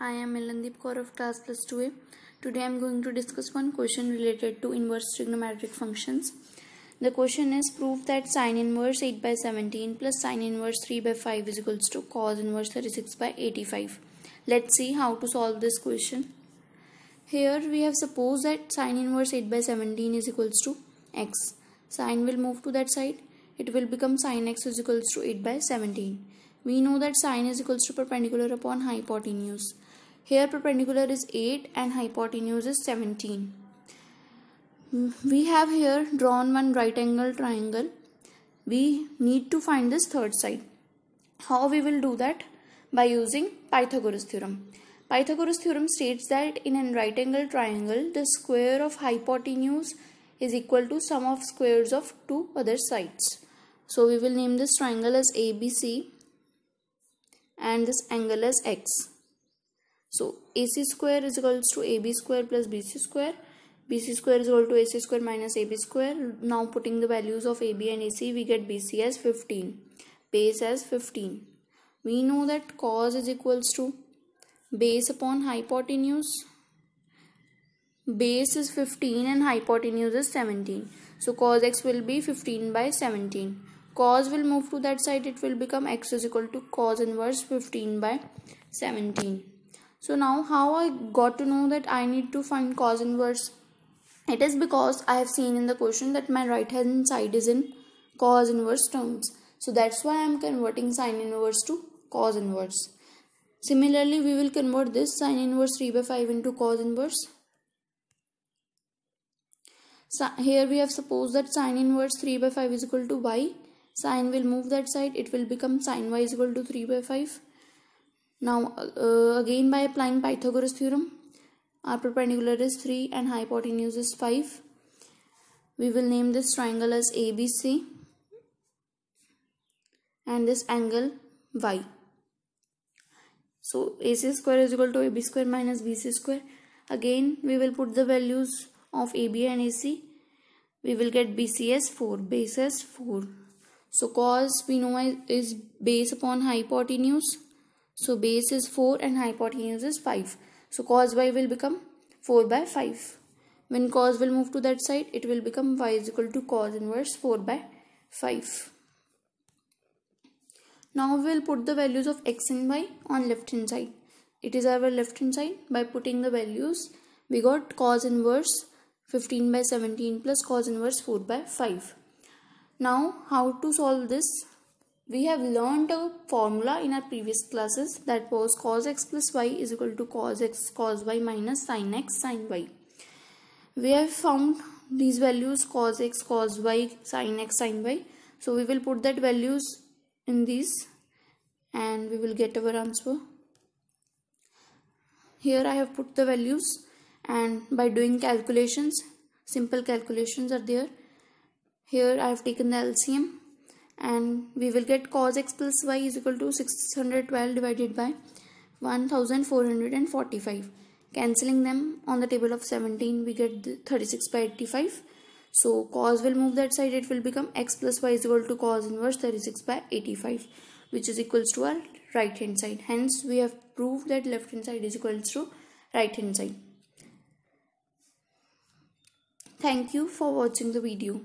I am Melandeep Kaur of class plus 2a. Today I am going to discuss one question related to inverse trigonometric functions. The question is prove that sine inverse 8 by 17 plus sine inverse 3 by 5 is equals to cos inverse 36 by 85. Let's see how to solve this question. Here we have supposed that sine inverse 8 by 17 is equals to x. Sine will move to that side. It will become sine x is equals to 8 by 17. We know that sine is equals to perpendicular upon hypotenuse here perpendicular is 8 and hypotenuse is 17. Mm, we have here drawn one right angle triangle. We need to find this third side. How we will do that? By using Pythagoras theorem. Pythagoras theorem states that in a right angle triangle, the square of hypotenuse is equal to sum of squares of two other sides. So we will name this triangle as ABC and this angle as X. So AC square is equals to AB square plus BC square. BC square is equal to AC square minus AB square. Now putting the values of AB and AC, we get BC as 15, base as 15. We know that cos is equals to base upon hypotenuse. Base is 15 and hypotenuse is 17. So cos x will be 15 by 17. Cos will move to that side. It will become x is equal to cos inverse 15 by 17 so now how i got to know that i need to find cos inverse it is because i have seen in the question that my right hand side is in cos inverse terms so that's why i am converting sine inverse to cos inverse similarly we will convert this sine inverse 3 by 5 into cos inverse so here we have supposed that sine inverse 3 by 5 is equal to y sine will move that side it will become sine y is equal to 3 by 5 now uh, again by applying Pythagoras theorem our perpendicular is 3 and hypotenuse is 5. We will name this triangle as ABC and this angle Y. So AC square is equal to AB square minus BC square. Again we will put the values of AB and AC. We will get BC as 4, base as 4. So cos we know is base upon hypotenuse so base is 4 and hypotenuse is 5. So cos y will become 4 by 5. When cos will move to that side, it will become y is equal to cos inverse 4 by 5. Now we'll put the values of x and y on left hand side. It is our left hand side by putting the values. We got cos inverse 15 by 17 plus cos inverse 4 by 5. Now how to solve this? We have learned a formula in our previous classes that was cos x plus y is equal to cos x cos y minus sin x sin y. We have found these values cos x cos y sin x sin y. So we will put that values in these and we will get our answer. Here I have put the values and by doing calculations, simple calculations are there. Here I have taken the LCM and we will get cos x plus y is equal to 612 divided by 1445 cancelling them on the table of 17 we get 36 by 85 so cos will move that side it will become x plus y is equal to cos inverse 36 by 85 which is equals to our right hand side hence we have proved that left hand side is equals to right hand side thank you for watching the video